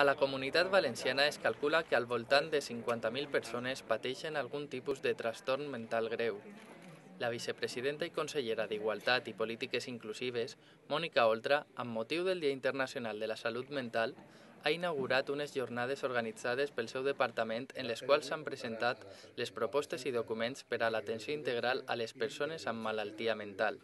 A la comunitat valenciana es calcula que al voltant de 50.000 persones pateixen algun tipus de trastorn mental greu. La vicepresidenta i consellera d'Igualtat i Polítiques Inclusives, Mònica Oltra, amb motiu del Dia Internacional de la Salut Mental, ha inaugurat unes jornades organitzades pel seu departament en les quals s'han presentat les propostes i documents per a l'atenció integral a les persones amb malaltia mental.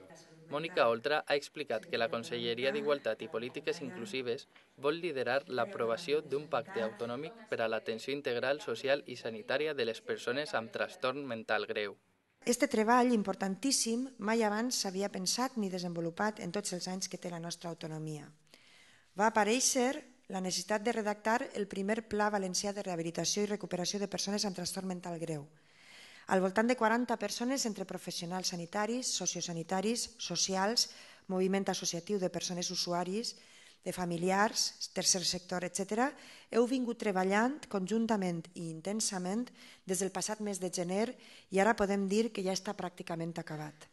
Mònica Oltra ha explicat que la Conselleria d'Igualtat i Polítiques Inclusives vol liderar l'aprovació d'un pacte autonòmic per a l'atenció integral social i sanitària de les persones amb trastorn mental greu. Este treball importantíssim mai abans s'havia pensat ni desenvolupat en tots els anys que té la nostra autonomia. Va aparèixer la necessitat de redactar el primer Pla Valencià de Rehabilitació i Recuperació de Persones amb Trastorn Mental Greu, al voltant de 40 persones entre professionals sanitaris, sociosanitaris, socials, moviment associatiu de persones usuaris, de familiars, tercer sector, etc., heu vingut treballant conjuntament i intensament des del passat mes de gener i ara podem dir que ja està pràcticament acabat.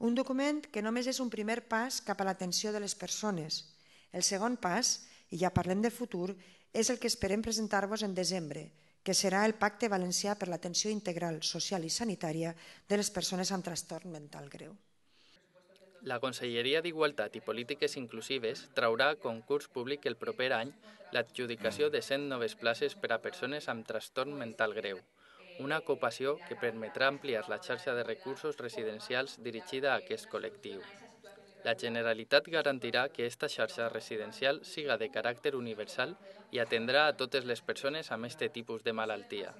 Un document que només és un primer pas cap a l'atenció de les persones. El segon pas, i ja parlem de futur, és el que esperem presentar-vos en desembre que serà el Pacte Valencià per l'Atenció Integral Social i Sanitària de les Persones amb Trastorn Mental Greu. La Conselleria d'Igualtat i Polítiques Inclusives traurà a concurs públic el proper any l'adjudicació de 100 noves places per a persones amb trastorn mental greu, una ocupació que permetrà ampliar la xarxa de recursos residencials dirigida a aquest col·lectiu. La Generalitat garantirà que aquesta xarxa residencial siga de caràcter universal i atendrà a totes les persones amb aquest tipus de malaltia.